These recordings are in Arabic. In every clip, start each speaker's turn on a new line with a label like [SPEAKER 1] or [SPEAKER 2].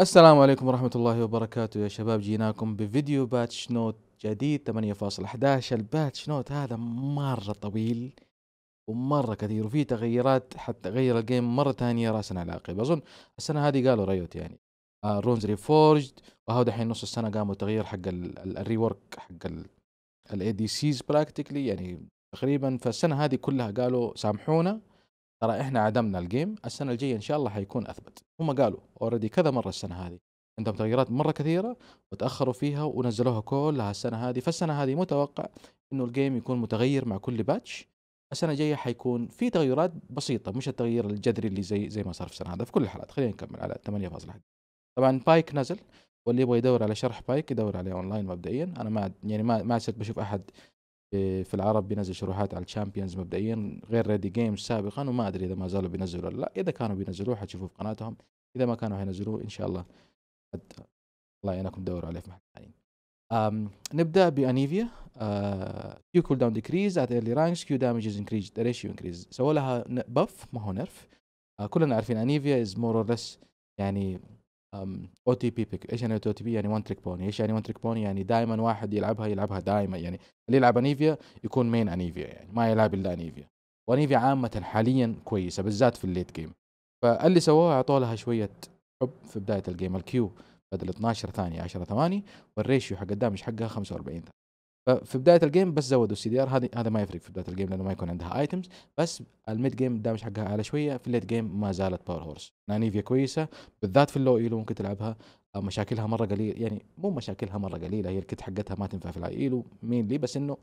[SPEAKER 1] السلام عليكم ورحمة الله وبركاته يا شباب جيناكم بفيديو باتش نوت جديد 8.11 الباتش نوت هذا مرة طويل ومرة كثير وفي تغييرات حتى غير الجيم مرة ثانية راسا على عقب أظن السنة هذه قالوا ريوت يعني رونز ريفورجد وهو دحين نص السنة قاموا تغيير حق الريورك حق الاي دي سيز براكتيكلي يعني تقريبا فالسنة هذه كلها قالوا سامحونا ترى احنا عدمنا الجيم السنه الجايه ان شاء الله حيكون اثبت هم قالوا اوريدي كذا مره السنه هذه عندهم تغييرات مره كثيره وتاخروا فيها ونزلوها كلها السنه هذه فالسنه هذه متوقع انه الجيم يكون متغير مع كل باتش السنه الجايه حيكون في تغيرات بسيطه مش التغيير الجذري اللي زي زي ما صار في السنه هذا في كل الحالات خلينا نكمل على 8.1 طبعا بايك نزل واللي يبغى يدور على شرح بايك يدور عليه اونلاين مبدئيا انا ما يعني ما ما صرت بشوف احد في العرب بينزل شروحات على الشامبيونز مبدئيا غير ريدي جيمز سابقا وما ادري اذا ما زالوا بينزلوا ولا لا اذا كانوا بينزلوه حتشوفوه في قناتهم اذا ما كانوا حينزلوه ان شاء الله الله يعينكم دوروا عليه في محل ثاني نبدا بانيفيا كيو كول داون ديكريز ات ايرلي رانكس كيو دامج از انكريز ذا ريشيو انكريز سووا لها بف ما هو نرف آه، كلنا عارفين انيفيا از مور اور يعني او تي بي بيك ايش يعني او تي بي يعني وان تريك بوني ايش يعني وان تريك بوني يعني دائما واحد يلعبها يلعبها دائما يعني اللي يلعب انيفيا يكون مين انيفيا يعني ما يلعب الا انيفيا وانيفيا عامه حاليا كويسه بالذات في الليت جيم فاللي سووه اعطوا لها شويه حب في بدايه الجيم الكيو بدل 12 ثانيه 10 ثواني والريشيو حق الدامج حقها 45 ثانية. ففي بدايه الجيم بس زودوا السي دي ار هذا هذا ما يفرق في بدايه الجيم لانه ما يكون عندها ايتمز بس الميد جيم الدامج حقها اعلى شويه في الليت جيم ما زالت باور هورس نانيفيا كويسه بالذات في اللو ايلو ممكن تلعبها آه، مشاكلها مره قليله يعني مو مشاكلها مره قليله هي الكت حقتها ما تنفع في الايلو مين لي بس انه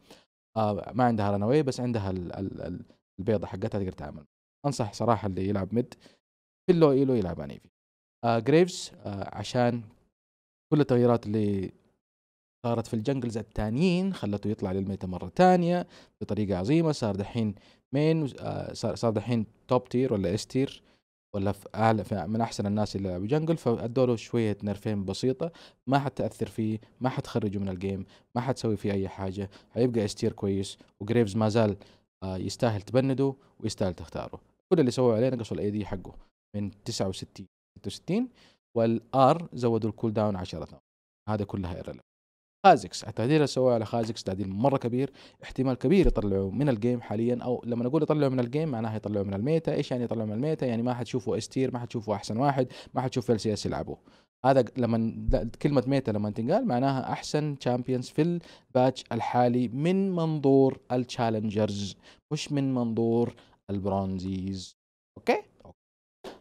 [SPEAKER 1] آه، ما عندها رناوي بس عندها البيضه حقتها تقدر تعمل انصح صراحه اللي يلعب ميد في اللو ايلو يلعب انيفيا جريفز عشان كل التغييرات اللي صارت في الجنجلز التانيين خلته يطلع للميتا مرة ثانيه بطريقة عظيمة صار دحين مين آه، صار صار دحين توب تير ولا اس تير ولا في أعلى في من احسن الناس اللي لعبوا جنجل فادوا له شويه نرفين بسيطه ما حتاثر فيه ما حتخرجه من الجيم ما حتسوي فيه اي حاجه حيبقى استير كويس وجريفز ما زال آه، يستاهل تبنده ويستاهل تختاره كل اللي سووه عليه نقصوا الاي دي حقه من 69 66 والار زودوا الكول داون 10 هذا كلها ايرلفنت خازكس التعديل اللي سووه على خازكس تعديل مره كبير احتمال كبير يطلعوا من الجيم حاليا او لما نقول يطلعوا من الجيم معناها يطلعوا من الميتا ايش يعني يطلعوا من الميتا يعني ما حتشوفوا استير ما حتشوفوا احسن واحد ما حتشوفوا ال سي اس هذا لما كلمة ميتا لما تنقال معناها أحسن تشامبيونز في الباتش الحالي من منظور التشالنجرز مش من منظور البرونزيز أوكي؟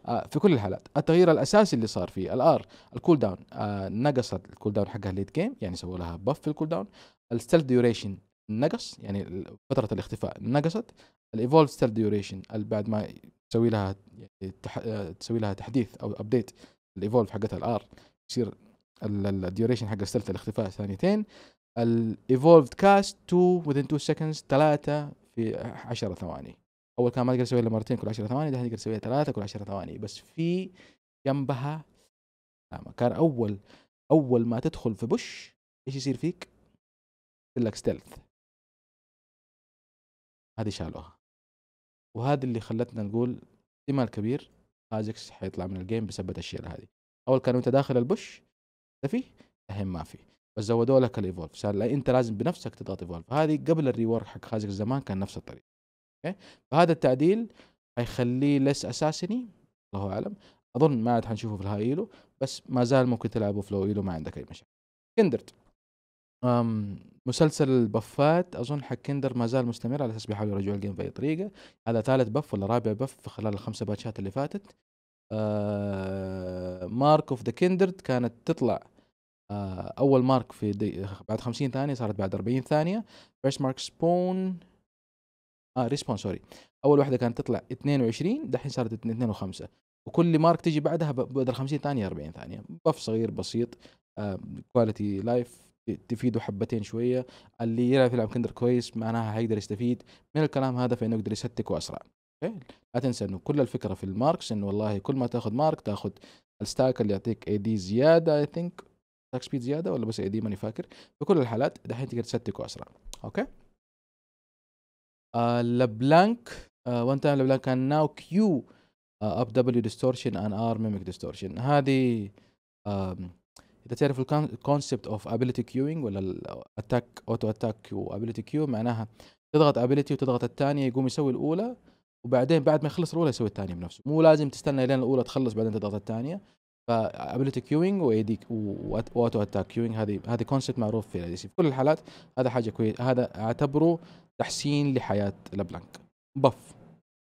[SPEAKER 1] آه، في كل الحالات التغيير الاساسي اللي صار في الار الكول داون آه، نقصت الكول داون حقها الليد جيم يعني سووا لها بف في الكول داون الستيلث ديوريشن نقص يعني فتره الاختفاء نقصت الايفولف ستيلث ديوريشن بعد ما تسوي لها يعني آه، تسوي لها تحديث او ابديت الايفولف حقتها الار يصير الديوريشن حق ستيلث الاختفاء ثانيتين الايفولفد كاست 2 within 2 seconds 3 في 10 ثواني اول كان ما تقدر تسويها الا مرتين كل 10 ثواني دحين تقدر تسويها ثلاثه كل 10 ثواني بس في جنبها كان اول اول ما تدخل في بوش ايش يصير فيك؟ يصير لك ستيلث هذه شالوها وهذا اللي خلتنا نقول احتمال كبير هاجكس حيطلع من الجيم بسبب الاشياء هذه اول كانوا انت داخل البوش تفي الحين ما في بس زودوا لك الايفولف صار انت لازم بنفسك تضغط ايفولف هذه قبل الريورك حق هاجكس زمان كان نفس الطريق اوكي فهذا التعديل حيخليه لس اساسني الله اعلم اظن ما عاد حنشوفه في الهايلو بس ما زال ممكن تلعبه في ايلو ما عندك اي مشاكل كندرت أم مسلسل البفات اظن حق كندر ما زال مستمر على اساس بيحاولوا يرجعوا الجيم باي طريقه هذا ثالث بف ولا رابع بف في خلال الخمسه باتشات اللي فاتت آه مارك اوف ذا كندرد كانت تطلع آه اول مارك في بعد 50 ثانيه صارت بعد 40 ثانيه فيرست مارك سبون اه ريسبون سوري اول واحده كانت تطلع 22 دحين صارت 2 و5 وكل مارك تجي بعدها بدل 50 ثانيه 40 ثانيه بف صغير بسيط كواليتي لايف تفيده حبتين شويه اللي يعرف يلعب كندر كويس معناها هيقدر يستفيد من الكلام هذا فانه يقدر يستك واسرع لا تنسى انه كل الفكره في الماركس انه والله كل ما تاخذ مارك تاخذ الستاك اللي يعطيك اي دي زياده اي ثينك ستاك سبيد زياده ولا بس اي دي ماني فاكر في كل الحالات دحين تقدر تستك واسرع اوكي آه، لبلانك آه، وان تايم لبلانك كان ناو كيو آه، اب دبليو ديستورشن ان ار ميميك ديستورشن هذه اذا تعرف الكونسبت اوف ابيلتي كيوينج ولا اتاك اوتو اتاك وابيلتي كيو معناها تضغط ابيلتي وتضغط الثانيه يقوم يسوي الاولى وبعدين بعد ما يخلص الاولى يسوي الثانيه بنفسه مو لازم تستنى لين الاولى تخلص بعدين تضغط الثانيه فابيلتي كيوينج وايدي واوتو اتاك كيوينج هذه هذه كونسبت معروف في في كل الحالات هذا حاجه كويس هذا اعتبره تحسين لحياه لبلانك بف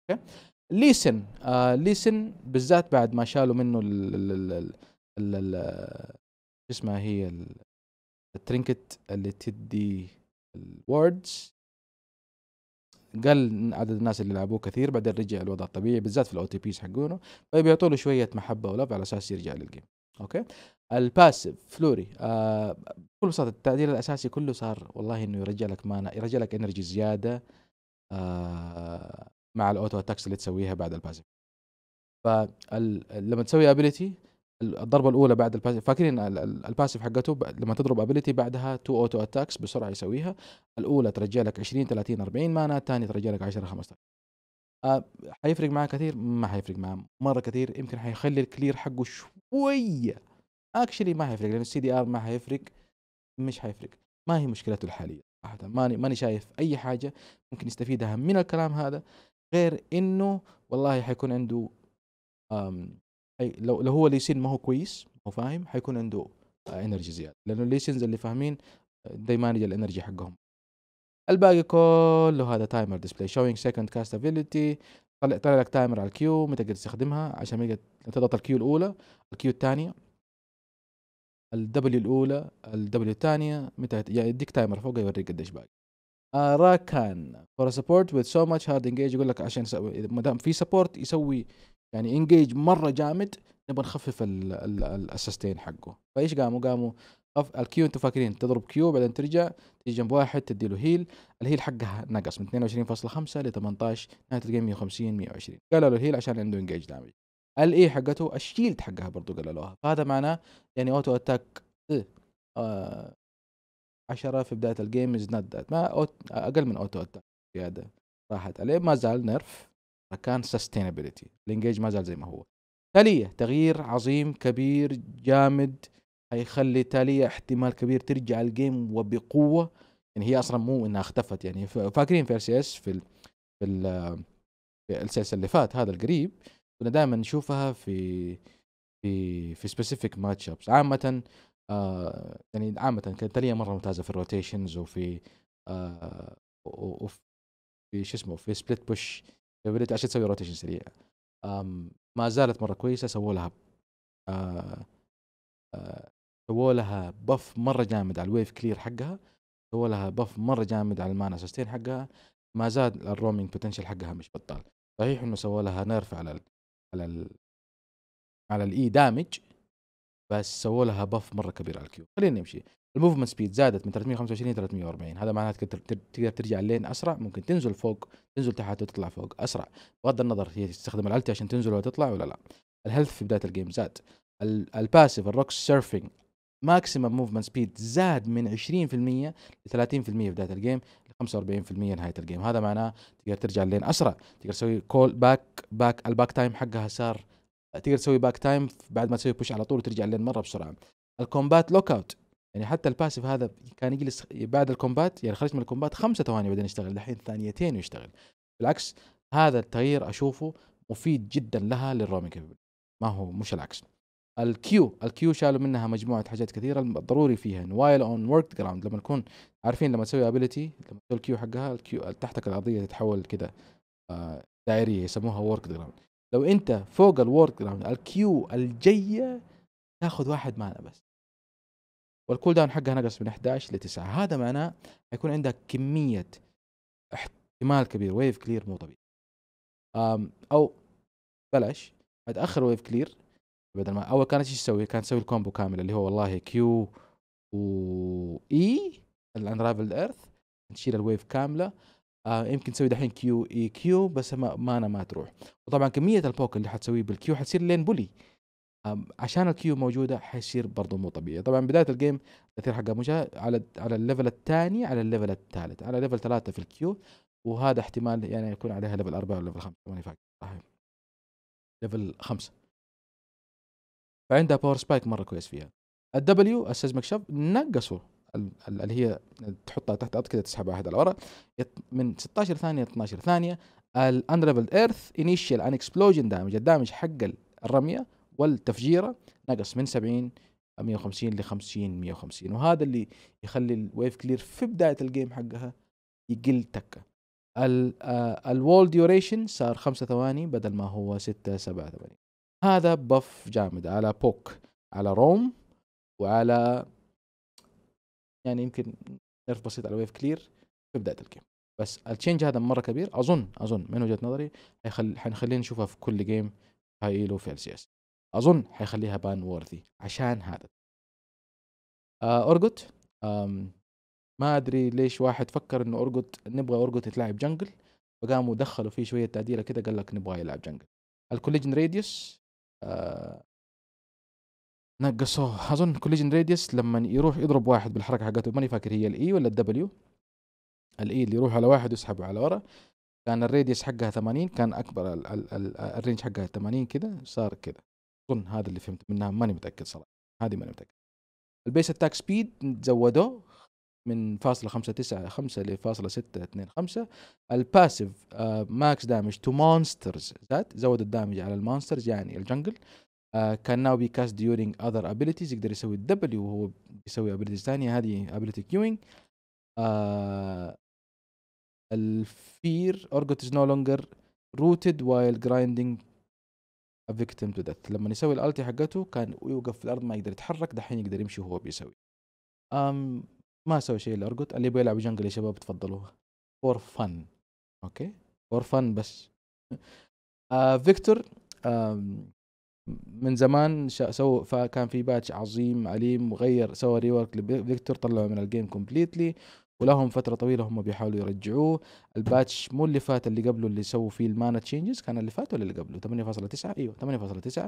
[SPEAKER 1] اوكي ليسن آه ليسن بالذات بعد ما شالوا منه ال ال شو اسمها هي الترينكت اللي تدي الوردز قل عدد الناس اللي لعبوه كثير بعدين رجع الوضع الطبيعي بالذات في الاو تي بيز حقونه فبيعطوا له شويه محبه ولف على اساس يرجع للجيم اوكي الباسف فلوري آه بكل بساطه التعديل الاساسي كله صار والله انه يرجع لك مانا يرجع لك انرجي زياده آه مع الاوتو اتاكس اللي تسويها بعد الباسف فلما تسوي ابيلتي الضربه الاولى بعد الباسيف فاكرين الباسيف حقته لما تضرب ابيلتي بعدها تو اوتو اتاكس بسرعه يسويها الاولى ترجع لك 20 30 40 مانا الثانيه ترجع لك 10 15 آه، حيفرق معاه كثير ما حيفرق معاه مره كثير يمكن حيخلي الكلير حقه شويه اكشلي ما حيفرق لان السي دي ار ما حيفرق مش حيفرق ما هي مشكلته الحاليه صراحه ماني ماني شايف اي حاجه ممكن يستفيدها من الكلام هذا غير انه والله حيكون عنده أم أي لو لو هو ليسين ما هو كويس ما هو فاهم حيكون عنده انرجي آه، زياده لانه الليسنز اللي فاهمين ده مانج الانرجي حقهم الباقي كله هذا تايمر ديسبلاي شوينج سكند كاست ابيلتي طلع طلع لك تايمر على الكيو متى تقدر تستخدمها عشان تضغط الكيو الاولى الكيو الثانيه الدبليو الاولى الدبليو الثانيه متى يعني يديك تايمر فوق يوريك قديش باقي راكان فور سبورت وذ سو ماتش هارد انجيج يقول لك عشان ما دام في سبورت يسوي يعني انجيج مره جامد نبغى نخفف السستين حقه فايش قاموا قاموا الكيو انتم فاكرين تضرب كيو بعدين ترجع تيجي جنب واحد تدي له هيل الهيل حقها نقص من 22.5 ل 18 نهايه الجيم 150 120 قالوا له الهيل عشان عنده انجيج دامج الاي حقته الشيلد حقها برضو قللوها فهذا معناه يعني اوتو اتاك إيه، آه 10 في بدايه الجيم از نوت ذات ما أوت... اقل من اوتو اتاك زياده راحت عليه ما زال نرف مكان سستينابيلتي الانجيج ما زال زي ما هو تالية تغيير عظيم كبير جامد هيخلي تالية احتمال كبير ترجع الجيم وبقوة يعني هي اصلا مو انها اختفت يعني فاكرين في ار سي اس في ال في, ال... في السلسلة اللي فات هذا القريب كنا دائما نشوفها في في في سبيسيفيك ماتش ابس عامه آه يعني عامه كانت ليا مره ممتازه في الروتيشنز وفي آه وفي شو اسمه في سبليت بوش عشان تسوي روتيشن سريع ما زالت مره كويسه سووا لها آه آه سووا لها بف مره جامد على الويف كلير حقها سووا لها بف مره جامد على المانا سستين حقها ما زاد الرومينج بوتنشل حقها مش بطال صحيح انه سووا لها نيرف على على ال على الاي دامج بس سووا لها بف مره كبير على الكيو خلينا نمشي الموفمنت سبيد زادت من 325 ل 340 هذا معناته تقدر ترجع لين اسرع ممكن تنزل فوق تنزل تحت وتطلع فوق اسرع بغض النظر هي تستخدم الالتي عشان تنزل ولا تطلع ولا لا الهيلث في بدايه الجيم زاد الباسيف الروك سيرفنج ماكسيمم موفمنت سبيد زاد من 20% ل 30% في بدايه الجيم 45% نهايه الجيم هذا معناه تقدر ترجع لين اسرع تقدر تسوي كول باك باك الباك تايم حقها صار تقدر تسوي باك تايم بعد ما تسوي بوش على طول وترجع لين مره بسرعه الكومبات لوك اوت يعني حتى الباسف هذا كان يجلس بعد الكومبات يعني خرجت من الكومبات خمسة ثواني بعدين يشتغل الحين ثانيتين ويشتغل بالعكس هذا التغيير اشوفه مفيد جدا لها للرومينج ما هو مش العكس الكيو الكيو شالوا منها مجموعه حاجات كثيره الضروري فيها وايل اون ورك جراوند لما نكون عارفين لما تسوي ابيلتي لما تسوي الكيو حقها الكيو تحتك الارضيه تتحول كذا آه، دائريه يسموها ورك جراوند لو انت فوق الورك جراوند الكيو الجايه تاخذ واحد مانا بس والكول داون حقها نقص من 11 ل 9 هذا معناه حيكون عندك كميه احتمال كبير ويف كلير مو طبيعي او بلاش اتاخر ويف كلير بدل ما اول كانت ايش تسوي؟ كانت تسوي الكومبو كامل اللي هو والله كيو و اي الانرافل ايرث تشيل الويف كامله آه يمكن تسوي دحين كيو اي كيو بس ما مانا ما تروح وطبعا كميه البوك اللي حتسويه بالكيو حتصير لين بولي آه عشان الكيو موجوده حيصير برضه مو طبيعي طبعا بدايه الجيم تاثير حقها مش على على الليفل الثاني على الليفل الثالث على ليفل ثلاثه في الكيو وهذا احتمال يعني يكون عليها ليفل اربعه ولا ليفل خمسه ماني فاكر ليفل خمسه فعندها باور سبايك مره كويس فيها الدبليو السيزمك شاف نقصوا اللي هي تحطها تحت الارض كذا تسحبها واحده لورا من 16 ثانيه ل 12 ثانيه الانريفلد ايرث انيشال ان اكسبلوجن دامج الدامج حق الرميه والتفجيره نقص من 70 150 ل 50 150 وهذا اللي يخلي الويف كلير في بدايه الجيم حقها يقل تكه الوول آه، ديوريشن صار 5 ثواني بدل ما هو 6 7 8 هذا بف جامد على بوك على روم وعلى يعني يمكن نرف بسيط على ويف كلير في بدايه الجيم بس التشينج هذا مره كبير اظن اظن من وجهه نظري حيخل... حنخليه نشوفها في كل جيم هايلو في ال سي اس اظن حيخليها بان وورثي عشان هذا ارجوت آه، ما ادري ليش واحد فكر انه ارجوت نبغى ارجوت يتلعب جنجل فقاموا دخلوا فيه شويه تعديله كده قال لك نبغى يلعب جنجل الكوليجن راديوس آه، نقصوه اظن كوليجن راديوس لما يروح يضرب واحد بالحركه حقته ماني فاكر هي الاي e ولا الدبليو الاي e اللي يروح على واحد ويسحبه على ورا كان الراديوس حقها 80 كان اكبر الـ الـ الـ الرينج حقها 80 كذا صار كذا اظن هذا اللي فهمت منها ماني متاكد صراحه هذه ماني متاكد البيس اتاك سبيد زودوه من فاصلة خمسة تسعة خمسة لفاصلة ستة اثنين خمسة الباسيف ماكس دامج تو مونسترز زاد زود الدامج على المونسترز يعني الجنجل كان ناو بي كاست ديورينج اذر ابيلتيز يقدر يسوي الدبليو وهو بيسوي ابيلتيز ثانية هذه ابيلتي كيوينج الفير اورجوت از نو لونجر روتد وايل جرايندينج فيكتيم تو ديث لما يسوي الالتي حقته كان يوقف في الارض ما يقدر يتحرك دحين يقدر يمشي وهو بيسوي ما اسوي شيء الا ارقد اللي يبغى يلعب جنجل يا شباب تفضلوها فور فن اوكي فور فن بس آه فيكتور آه من زمان سو فكان في باتش عظيم عليم وغير سوى ريورك لفيكتور طلعوا من الجيم كومبليتلي ولهم فتره طويله هم بيحاولوا يرجعوه الباتش مو اللي فات اللي قبله اللي سووا فيه المانا تشينجز كان اللي فات ولا اللي قبله 8.9 ايوه 8.9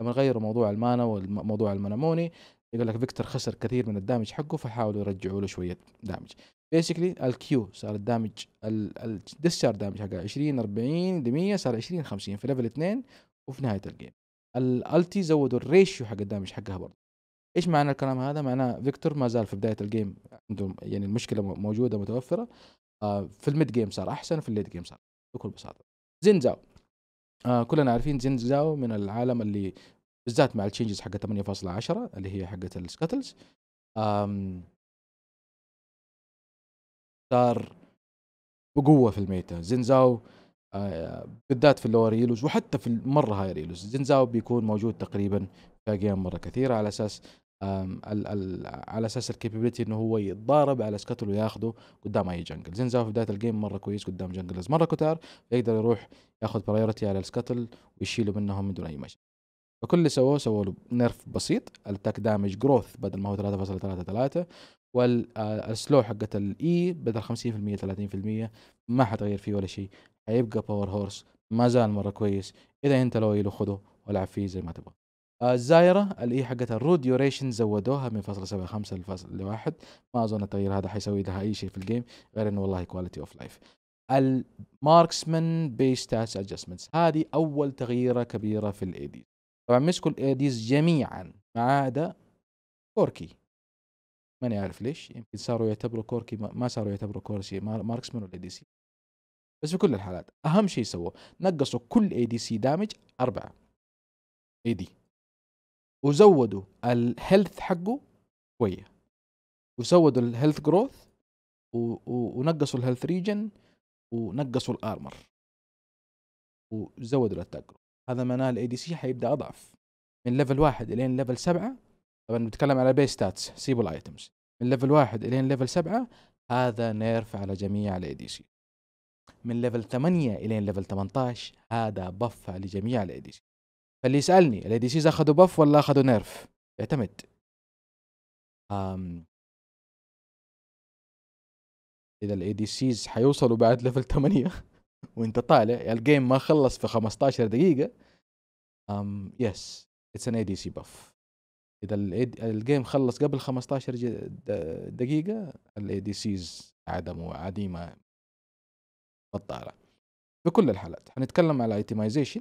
[SPEAKER 1] لما غيروا موضوع المانا وموضوع موني يقول لك فيكتور خسر كثير من الدامج حقه فحاولوا يرجعوا له شويه دامج بيسكلي الكيو صار الدامج الديسشارج دامج حقها 20 40 100 صار 20 50 في ليفل 2 وفي نهايه الجيم الالتي زودوا الريشيو حق الدامج حقها برضه ايش معنى الكلام هذا؟ معناه فيكتور ما زال في بدايه الجيم عنده يعني المشكله موجوده متوفره آه، في الميد جيم صار احسن في الليد جيم صار بكل بساطه زين زاو آه، كلنا عارفين زين زاو من العالم اللي بالذات مع التشينجز حق 8.10 اللي هي حقت السكتلز صار بقوه في الميتا زنزاو آه بالذات في اللور ريلوز وحتى في المره هاي ريلوز زنزاو بيكون موجود تقريبا في جيم مره كثيره على اساس ال ال على اساس الكابابيلتي انه هو يتضارب على سكتل وياخده قدام اي جنجل زنزاو في بدايه الجيم مره كويس قدام جنجلز مره كتار يقدر يروح ياخذ برايورتي على السكتل ويشيله منهم من دون اي مشاكل فكل اللي سووه سووا له نيرف بسيط التاك دامج جروث بدل ما هو 3.33 والسلو حقه الاي بدل 50% 30% ما حتغير فيه ولا شيء حيبقى باور هورس ما زال مره كويس اذا انت لو له خذه والعب فيه زي ما تبغى آه، الزايرة الاي e حقتها الرود ديوريشن زودوها من فاصلة سبعة خمسة لفاصلة واحد ما اظن التغيير هذا حيسوي لها اي شيء في الجيم غير انه والله كواليتي اوف لايف الماركسمن بيستاتس ادجستمنتس هذه اول تغييره كبيره في الاي دي طبعا مسكوا الايديز آه، جميعا ما عدا كوركي ماني عارف ليش يمكن صاروا يعتبروا كوركي ما صاروا يعتبروا كورسي من ولا دي سي بس في كل الحالات اهم شيء سووه نقصوا كل اي دي سي دامج اربعه اي دي وزودوا الهيلث حقه شويه وزودوا الهيلث جروث و... و... ونقصوا الهيلث ريجن ونقصوا الارمر وزودوا الاتاك هذا معناه الاي دي سي حيبدا اضعف من ليفل واحد الين ليفل سبعه طبعا بنتكلم على بيس ستاتس سيبوا الايتمز من ليفل واحد الين ليفل سبعه هذا نيرف على جميع الاي دي سي من ليفل 8 الين ليفل 18 هذا بف لجميع الاي دي سي فاللي يسالني الاي دي سيز اخذوا بف ولا اخذوا نيرف يعتمد أم اذا الاي دي سيز حيوصلوا بعد ليفل 8 وانت طالع يعني الجيم ما خلص في 15 دقيقه ام يس اتس ان اي دي سي باف اذا الجيم خلص قبل 15 دقيقه الاي دي سيز عدم وعديمه بطاله في كل الحالات حنتكلم على ايتمايزيشن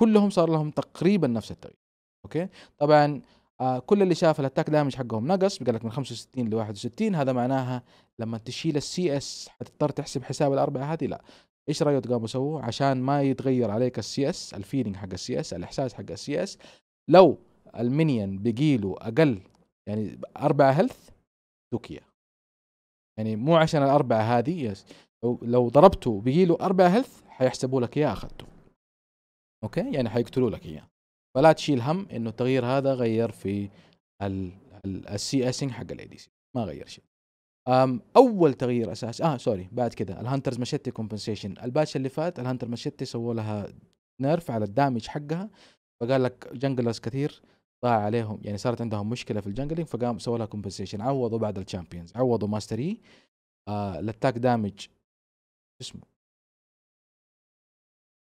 [SPEAKER 1] كلهم صار لهم تقريبا نفس التغيير اوكي طبعا آه، كل اللي شاف الاتاك دامج حقهم نقص قال لك من 65 ل 61 هذا معناها لما تشيل السي اس حتضطر تحسب حساب الاربعه هذه لا ايش رايوت قاموا سووا عشان ما يتغير عليك السي اس الفيلينج حق السي اس الاحساس حق السي اس لو المينيون بقيله اقل يعني اربعة هيلث دوكيا يعني مو عشان الاربعة هذه يس لو, لو ضربته بقيله اربعة هيلث حيحسبوا لك اياه اخذته اوكي يعني حيقتلوا لك اياه فلا تشيل هم انه التغيير هذا غير في السي اسنج حق الاي دي سي ما غير شيء اول تغيير اساسي اه سوري بعد كذا الهانترز ماشيتي كومبنسيشن الباتش اللي فات الهانتر ماشيتي سووا لها نيرف على الدامج حقها فقال لك جنجلرز كثير ضاع عليهم يعني صارت عندهم مشكله في الجنجلينج فقام سووا لها كومبنسيشن عوضوا بعد الشامبيونز عوضوا ماستري آه الاتاك دامج اسمه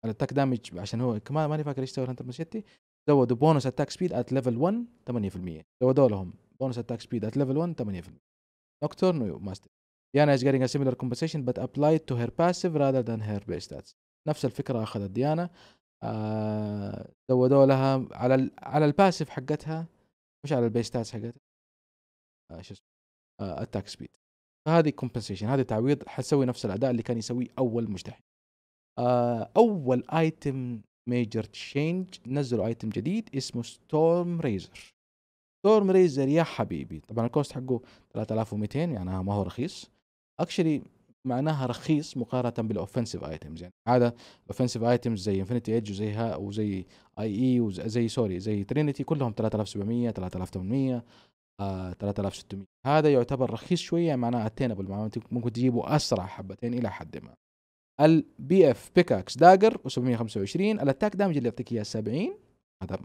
[SPEAKER 1] الاتاك دامج عشان هو كمان ماني فاكر ايش سوى الهانتر ماشيتي زودوا بونس اتاك سبيد ات ليفل 1 8% زودوا لهم بونس اتاك سبيد ات ليفل 1 8% Nocturne Master Diana is getting a similar compensation but applied to her passive rather than her base stats نفس الفكرة أخذت ديانا زودوا آه لها على ال على الباسيف حقتها مش على البيس ستاتس حقتها آه، شو اسمه آه اتاك سبيد فهذه كومبنسيشن هذه تعويض حتسوي نفس الاداء اللي كان يسويه اول مجتهد آه اول ايتم ميجر تشينج نزلوا ايتم جديد اسمه ستورم ريزر ستورم ريزر يا حبيبي طبعا الكوست حقه 3200 يعني ما هو رخيص اكشلي معناها رخيص مقارنه بالاوفنسيف ايتمز يعني عاده الاوفنسيف ايتمز زي انفينيتي ايدج وزيها وزي اي اي وزي سوري e زي ترينيتي كلهم 3700 3800 آه 3600 هذا يعتبر رخيص شويه يعني معناها اتينبل معناه ممكن تجيبه اسرع حبتين الى حد ما البي اف بيكاكس داجر و725 الاتاك دامج اللي يعطيك اياه 70 هذا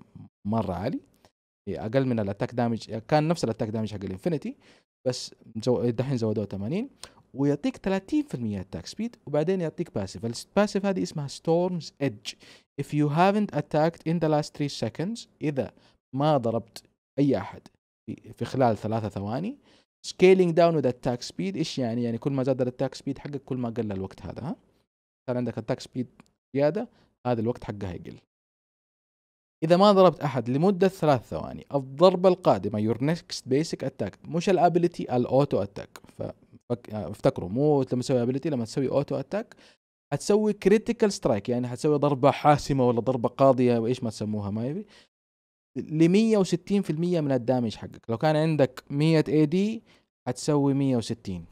[SPEAKER 1] مره عالي اقل من الاتاك دامج كان نفس الاتاك دامج حق الانفينيتي بس زو... دحين زودوه 80 ويعطيك 30% اتاك سبيد وبعدين يعطيك باسيف الباسيف هذه اسمها ستورمز ايدج if you haven't attacked in the last 3 seconds اذا ما ضربت اي احد في خلال ثلاثة ثواني سكيلينج داون وذ اتاك سبيد ايش يعني؟ يعني كل ما زاد الاتاك سبيد حقك كل ما قل الوقت هذا ها؟ صار عندك اتاك سبيد زياده هذا الوقت حقها يقل إذا ما ضربت أحد لمدة ثلاث ثواني الضربة القادمة your next basic attack مش الابيلتي الأوتو أتاك فافتكروا مو لما تسوي ابيلتي لما تسوي أوتو أتاك هتسوي كريتيكال سترايك يعني هتسوي ضربة حاسمة ولا ضربة قاضية وإيش ما تسموها ما يبي ل 160% من الدامج حقك لو كان عندك 100 اي دي هتسوي 160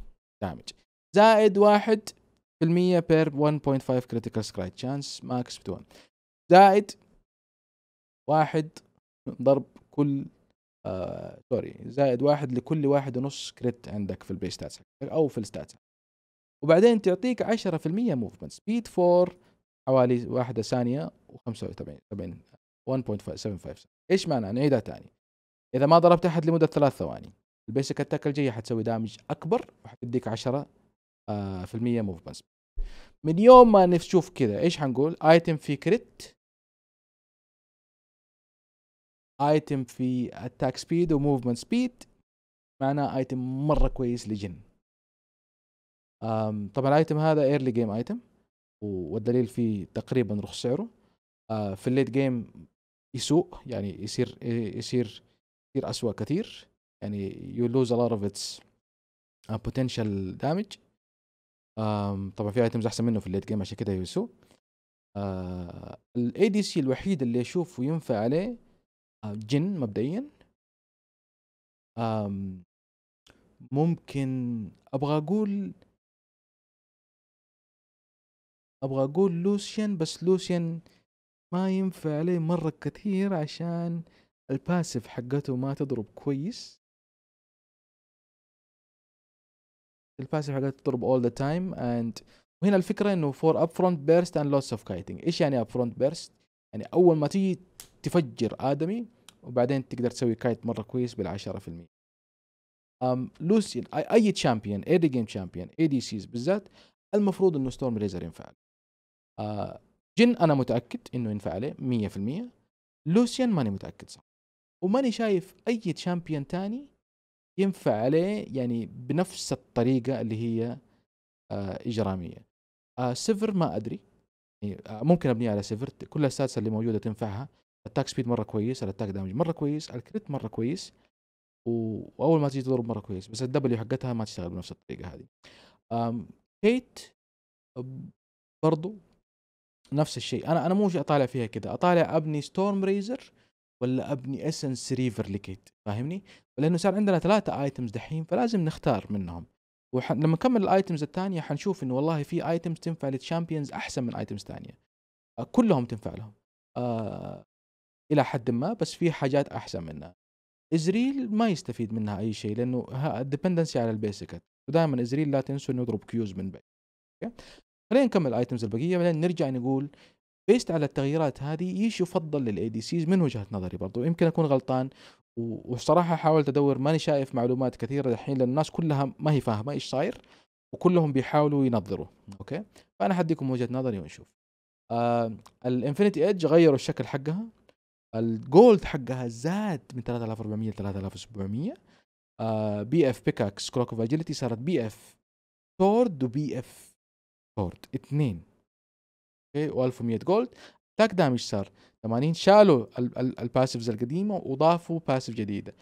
[SPEAKER 1] دامج زائد 1% بير 1.5 كريتيكال سترايك شانس ماكس بتون زائد واحد ضرب كل آه سوري زائد واحد لكل واحد ونص كريت عندك في البيس ستاتس او في الستاتس وبعدين تعطيك 10% موفمنت سبيد فور حوالي واحدة ثانية و75 1.75 ايش معنى نعيدها ثاني اذا ما ضربت احد لمدة ثلاث ثواني البيسك اتاك الجاية حتسوي دامج اكبر وحتديك 10 آه موفمنت سبيد من يوم ما نشوف كذا ايش حنقول ايتم في كريت ايتم في اتاك سبيد وموفمنت سبيد معناه ايتم مره كويس لجن طبعا الايتم هذا ايرلي جيم ايتم والدليل فيه تقريبا رخص سعره آه، في الليت جيم يسوء يعني يصير يصير يصير اسوء كثير يعني يو لوز ا لوت اوف اتس بوتنشال دامج طبعا في ايتمز احسن منه في الليت جيم عشان كده يسوء الاي دي سي الوحيد اللي اشوفه ينفع عليه آه، جن مبدئيا ممكن ابغى اقول ابغى اقول لوسيان بس لوسيان ما ينفع عليه مره كثير عشان الباسف حقته ما تضرب كويس الباسف حقته تضرب all the time and وهنا الفكره انه for فرونت burst and lots of kiting ايش يعني فرونت burst يعني اول ما تيجي تفجر ادمي وبعدين تقدر تسوي كايت مره كويس بال 10% ام لوسين اي تشامبيون اي دي جيم تشامبيون اي دي سيز بالذات المفروض انه ستورم ريزر ينفع آه جن انا متاكد انه ينفع عليه 100% لوسيان ماني متاكد صح وماني شايف اي تشامبيون تاني ينفع عليه يعني بنفس الطريقه اللي هي آه اجراميه آه سيفر ما ادري يعني آه، ممكن ابنيها على سيفر كل السادسه اللي موجوده تنفعها الاتاك سبيد مره كويس الاتاك دامج مره كويس الكريت مره كويس واول ما تيجي تضرب مره كويس بس الدبليو حقتها ما تشتغل بنفس الطريقه هذه كيت برضو نفس الشيء انا انا مو اطالع فيها كذا اطالع ابني ستورم ريزر ولا ابني اسنس ريفر لكيت فاهمني لانه صار عندنا ثلاثه ايتمز دحين فلازم نختار منهم وح... لما نكمل الايتمز الثانيه حنشوف انه والله في ايتمز تنفع للشامبيونز احسن من ايتمز ثانيه كلهم تنفع لهم آه، الى حد ما بس في حاجات احسن منها ازريل ما يستفيد منها اي شيء لانه الديبندنسي على البيسكت ودائما ازريل لا تنسوا انه يضرب كيوز من بعيد خلينا نكمل الايتمز البقيه بعدين نرجع نقول بيست على التغييرات هذه ايش يفضل للاي دي سيز من وجهه نظري برضو يمكن اكون غلطان وصراحة حاولت ادور ماني شايف معلومات كثيره الحين لان الناس كلها ما هي فاهمه ايش صاير وكلهم بيحاولوا ينظروا اوكي فانا حديكم وجهه نظري ونشوف آه الانفينيتي ايدج غيروا الشكل حقها الجولد حقها زاد من 3400 ل 3700 آه بي اف بيكاكس كلوك اوف اجيلتي صارت بي اف تورد وبي اف تورد اثنين اوكي و1100 جولد تاك دامج صار 80 شالوا الباسفز القديمه واضافوا باسف جديده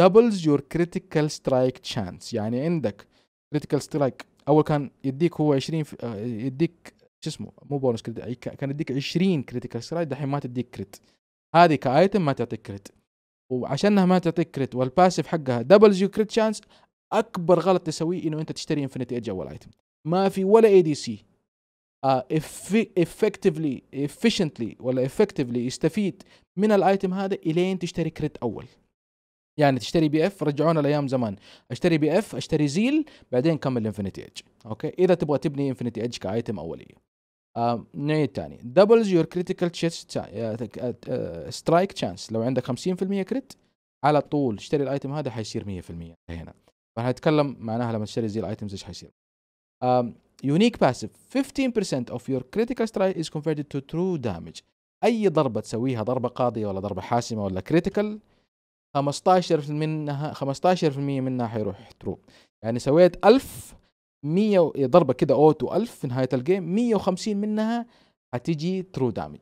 [SPEAKER 1] دبلز يور كريتيكال سترايك تشانس يعني عندك كريتيكال سترايك اول كان يديك هو 20 آه، يديك شو اسمه مو بونس كريت كان يديك 20 كريتيكال سترايك دحين ما تديك كريت هذه كايتم ما تعطيك كريت وعشانها ما تعطيك كريت والباسيف حقها دبل يو كريت شانس اكبر غلط تسويه انه انت تشتري انفنتي ايدج اول ايتم ما في ولا اي دي سي افكتفلي افشنتلي ولا افكتفلي يستفيد من الايتم هذا الين تشتري كريت اول يعني تشتري بي اف رجعونا لايام زمان اشتري بي اف اشتري زيل بعدين كمل انفنتي ايدج اوكي اذا تبغى تبني انفنتي ايدج كايتم اوليه نعيد تاني دبلز يور كريتيكال سترايك تشانس لو عندك 50% كريت على طول اشتري الايتم هذا حيصير 100% هنا فهنتكلم معناها لما تشتري زي الايتمز ايش حيصير يونيك باسيف 15% of your critical strike is converted to true damage اي ضربه تسويها ضربه قاضيه ولا ضربه حاسمه ولا كريتيكال 15% منها 15% منها حيروح ترو يعني سويت 1000 100 إيه، ضربه كده اوتو 1000 في نهايه الجيم 150 منها حتيجي ترو دامج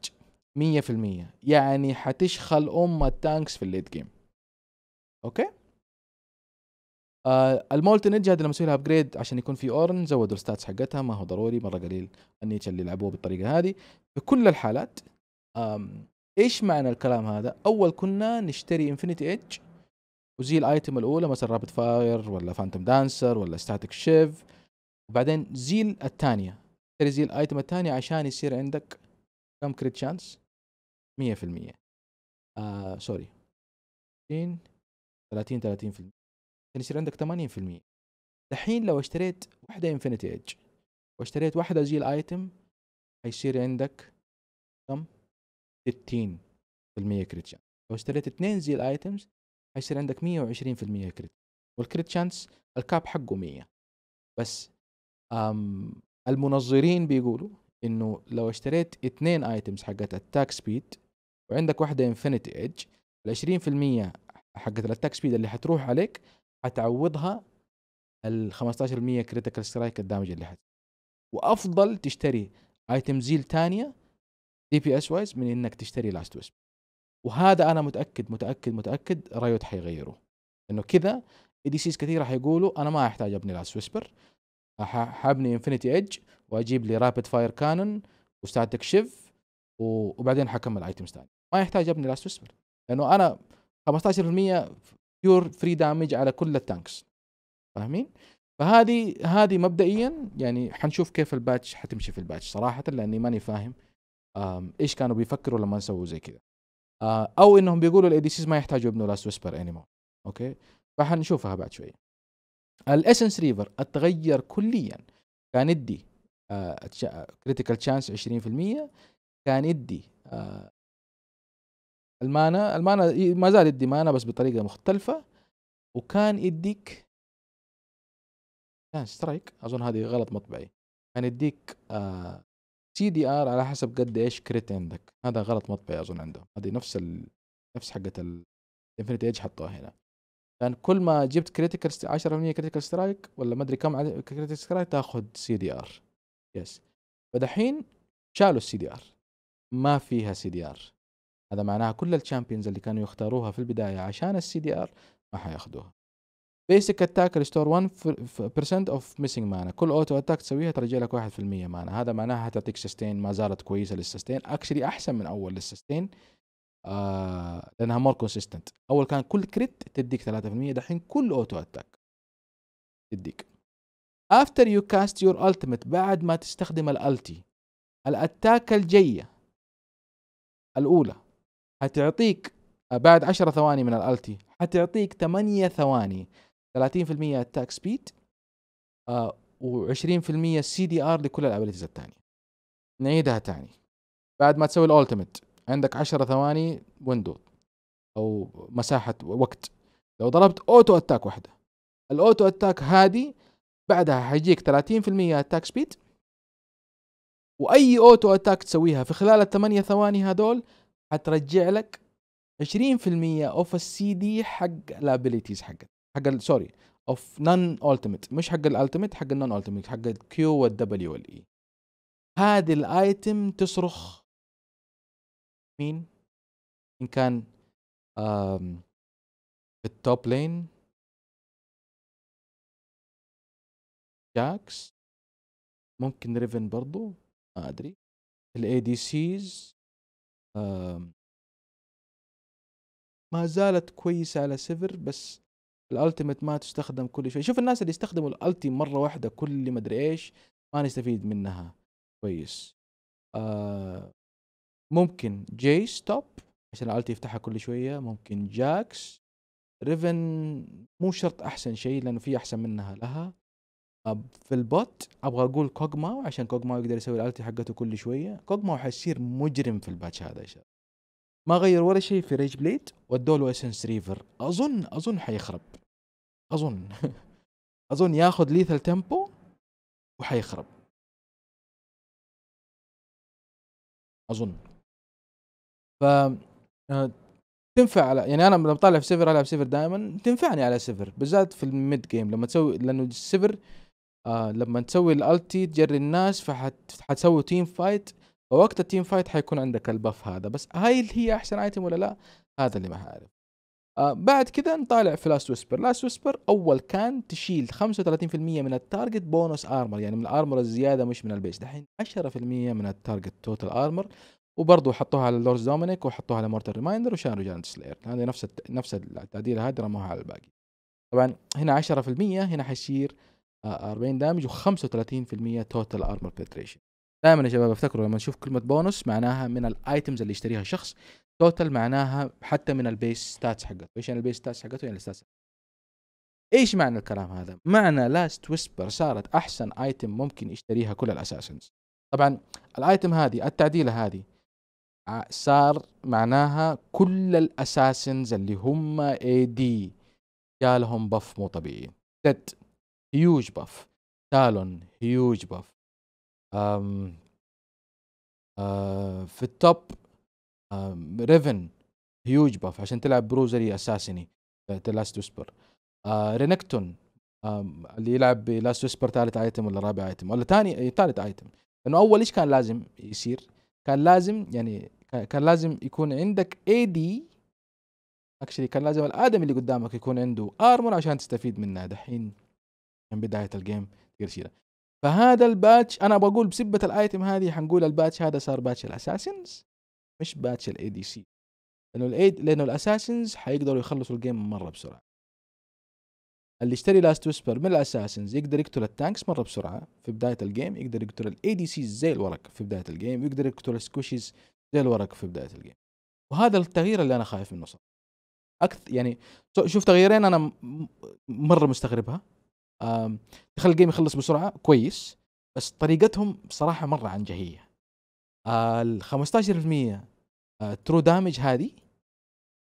[SPEAKER 1] 100% يعني حتشخل ام التانكس في الليد جيم اوكي آه المولت نيدج هذه لما اسوي لها ابجريد عشان يكون في اورن زودوا الستاتس حقتها ما هو ضروري مره قليل النيتش اللي يلعبوه بالطريقه هذه في كل الحالات ايش معنى الكلام هذا؟ اول كنا نشتري انفنتي ايدج وزي الايتم الاولى مثلا رابط فاير ولا فانتوم دانسر ولا ستاتيك شيف وبعدين زيل الثانيه تشتري زيل الايتم الثانيه عشان يصير عندك كم كريت شانس 100% آه سوري 20 30 30% عشان يصير عندك 80% دحين لو اشتريت واحده انفينيتي ايدج واشتريت واحده زيل ايتم حيصير عندك كم 60% كريت شانس لو اشتريت اثنين زيل ايتمز حيصير عندك 120% كريت والكريت شانس الكاب حقه 100 بس المنظرين بيقولوا انه لو اشتريت اثنين ايتمز حقت التاك سبيد وعندك واحده انفينيتي ايدج ال 20% حقت الاتاك سبيد اللي حتروح عليك حتعوضها ال 15% كريتيكال سترايك الدامج اللي حت وافضل تشتري ايتم زيل ثانيه دي بي اس وايز من انك تشتري لاست ويسب وهذا انا متاكد متاكد متاكد رايوت حيغيروه انه كذا اي دي سيز كثيره حيقولوا انا ما احتاج ابني لاست ويسبر حابني انفنتي ايدج واجيب لي رابد فاير كانون وستاتيك شيف وبعدين حكمل ايتمز ثاني ما يحتاج ابني لاست ويسبر لانه انا 15% بيور فري دامج على كل التانكس فاهمين؟ فهذه هذه مبدئيا يعني حنشوف كيف الباتش حتمشي في الباتش صراحه لاني ماني فاهم ايش كانوا بيفكروا لما سووا زي كذا آه، او انهم بيقولوا الاي دي سيز ما يحتاجوا يبنوا لاست ويسبر اني مور اوكي فحنشوفها بعد شويه الاسنس ريفر اتغير كليا كان يدي كريتيكال تشانس 20% كان يدي المانا آه، المانا ما زال يدي مانا بس بطريقه مختلفه وكان يديك كان سترايك اظن هذه غلط مطبعي كان يديك سي دي ار على حسب قد ايش كريت عندك هذا غلط مطبعي اظن عندهم هذه نفس ال... نفس حقه الانفنتي ايج حطوها هنا لان كل ما جبت كريتيكال 10% كريتيكال سترايك ولا ما ادري كم كريتيكال سترايك تاخذ سي دي ار يس فدحين شالوا السي دي ار ما فيها سي دي ار هذا معناها كل الشامبيونز اللي كانوا يختاروها في البدايه عشان السي دي ار ما حياخذوها بيسك اتاك ريستور 1% اوف ميسنج مانا كل اوتو اتاك تسويها ترجع لك 1% مانا هذا معناها حتعطيك سستين ما زالت كويسه للسستين اكشلي احسن من اول للسستين آه لانها مور كونسيستنت اول كان كل كريت تديك 3% دحين كل اوتو اتاك تديك after you cast your ultimate بعد ما تستخدم الالتي الاتاك الجايه الاولى هتعطيك آه، بعد 10 ثواني من الالتي حتعطيك 8 ثواني 30% اتاك سبيد و20% سي دي ار لكل الابيلتيز الثانيه نعيدها تاني بعد ما تسوي الالتيميت عندك 10 ثواني ويندو او مساحه وقت لو ضربت اوتو اتاك واحده الاوتو اتاك هذه بعدها حيجيك 30% اتاك سبيد واي اوتو اتاك تسويها في خلال الثمانية ثواني هذول حترجع لك 20% اوف السي دي حق الابيليتيز حقك حق سوري اوف نون التيميت مش حق الالتيميت حق النون التيميت حق الكيو والدبليو والاي هذه الايتم تصرخ
[SPEAKER 2] مين إن كان في التوب لين جاكس ممكن ريفن برضو ما أدري الاي دي سيز
[SPEAKER 1] ما زالت كويسة على سيفر بس الالتيميت ما تستخدم كل شوي شوف الناس اللي يستخدموا الالتي مرة واحدة كل ما ادري ايش ما نستفيد منها كويس آه ممكن جي ستوب عشان الالتي يفتحها كل شويه ممكن جاكس ريفن مو شرط احسن شيء لانه في احسن منها لها في البوت ابغى اقول كوغما عشان كوغما يقدر يسوي الالتي حقته كل شويه كوغما حيصير مجرم في الباتش هذا يا ما غير ولا شيء في ريج بليد ودوا اسنس ريفر اظن اظن حيخرب اظن اظن ياخذ ليثل تيمبو
[SPEAKER 2] وحيخرب اظن
[SPEAKER 1] ف آه، تنفع على يعني انا لما طالع في سيفر العب سيفر دائما تنفعني على سيفر بالذات في الميد جيم لما تسوي لانه السيفر آه لما تسوي الالتي تجري الناس فحتسوي تيم فايت ووقت التيم فايت حيكون عندك البف هذا بس هاي اللي هي احسن ايتم ولا لا هذا اللي ما عارف آه بعد كذا نطالع في لاست ويسبر لاست ويسبر اول كان تشيل 35% من التارجت بونس ارمر يعني من الارمر الزياده مش من البيس دحين 10% من التارجت توتال ارمر وبرضه حطوها على لورز دومينيك وحطوها على مورتال ريمايندر وشالوا جانت سلاير هذه نفس الت... نفس التعديل هذه رموها على الباقي طبعا هنا 10% هنا حيصير 40 آه، دامج و35% توتال ارمر بنتريشن دائما يا شباب افتكروا لما نشوف كلمه بونص معناها من الايتمز اللي يشتريها شخص توتال معناها حتى من البيس ستاتس حقته ايش يعني البيس ستاتس حقته يعني الستاتس ايش معنى الكلام هذا معنى لاست ويسبر صارت احسن ايتم ممكن يشتريها كل الاساسنز طبعا الايتم هذه التعديله هذه آه، صار معناها كل الاساسنز اللي هم اي دي جالهم بف مو طبيعي ديد هيوج بف تالون هيوج بف أم أه في التوب ريفن هيوج باف عشان تلعب بروزري اساسني لاست ويسبر آه رينكتون آه اللي يلعب بلاست ويسبر ثالث ايتم ولا رابع ايتم ولا ثاني ثالث ايتم لانه اول ايش كان لازم يصير؟ كان لازم يعني كان لازم يكون عندك اي دي اكشلي كان لازم الادمي اللي قدامك يكون عنده ارمر عشان تستفيد منها دحين من بدايه الجيم تقدر تشيلها فهذا الباتش انا بقول بسبه الايتم هذه حنقول الباتش هذا صار باتش الاساسنز مش باتش الاي دي سي لانه الايد لانه الاساسنز حيقدروا يخلصوا الجيم مره بسرعه اللي يشتري لاست ويسبر من الاساسنز يقدر يقتل التانكس مره بسرعه في بدايه الجيم يقدر يقتل الاي دي سي زي الورق في بدايه الجيم يقدر يقتل السكوشيز زي الورق في بدايه الجيم وهذا التغيير اللي انا خايف منه صراحه اكثر يعني شوف تغييرين انا مره مستغربها تخلي الجيم يخلص بسرعه كويس بس طريقتهم بصراحه مره عنجهيه ال 15% ترو دامج هذه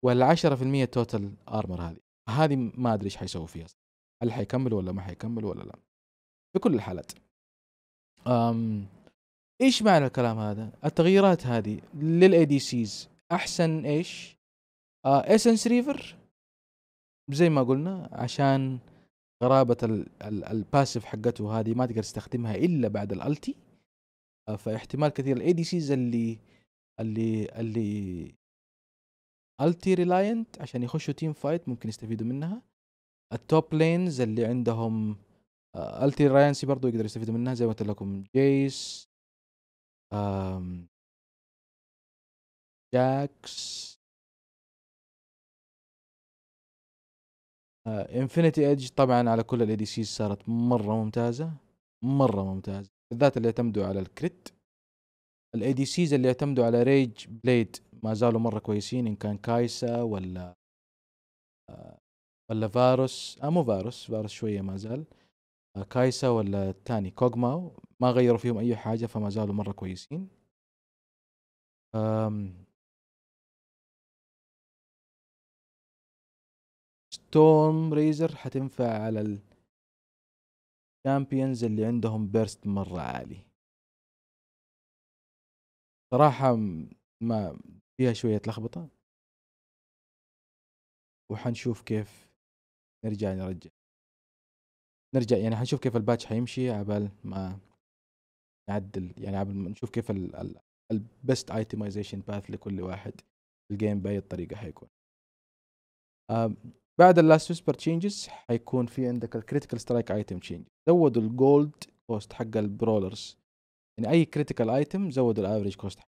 [SPEAKER 1] وال 10% توتال ارمر هذه هذه ما ادري ايش حيسوي فيها هل حيكمل ولا ما حيكمل ولا لا في كل الحالات ايش معنى الكلام هذا؟ التغييرات هذه للاي دي سيز احسن ايش؟ اسنس آه ريفر زي ما قلنا عشان غرابة الباسف حقته هذه ما تقدر تستخدمها الا بعد الالتي آه فاحتمال كثير الاي دي سيز اللي اللي اللي التي ريلاينت عشان يخشوا تيم فايت ممكن يستفيدوا منها التوب لينز اللي عندهم التي آه، ريلاينسي برضو يقدروا يستفيدوا منها زي ما قلت لكم جيس um,
[SPEAKER 2] جاكس
[SPEAKER 1] uh, Infinity Edge طبعًا على كل الEDCs صارت مرّة ممتازة، مرّة ممتازة، بالذات اللي اعتمدوا على الكريت الCrit. الADCs اللي اعتمدوا على ريج بليد ما زالوا مرّة كويسين إن كان كايسا ولا آه، ولا فاروس Varus آه مو Varus، فاروس فاروس شويه ما زال. كايسا ولا الثاني كوغما ما غيروا فيهم اي حاجه فما زالوا مره كويسين أم
[SPEAKER 2] ستورم
[SPEAKER 1] ريزر حتنفع على الشامبيونز اللي عندهم بيرست مره عالي صراحة ما
[SPEAKER 2] فيها شوية لخبطة وحنشوف كيف
[SPEAKER 1] نرجع نرجع نرجع يعني حنشوف كيف الباتش حيمشي عبال ما نعدل يعني عبال ما نشوف كيف البيست ايتمايزيشن باث لكل واحد في الجيم باي الطريقه حيكون بعد اللاست ويسبر تشينجز حيكون في عندك الكريتيكال سترايك ايتم تشينج زودوا الجولد كوست حق البرولرز يعني اي كريتيكال ايتم زودوا الافريج كوست حق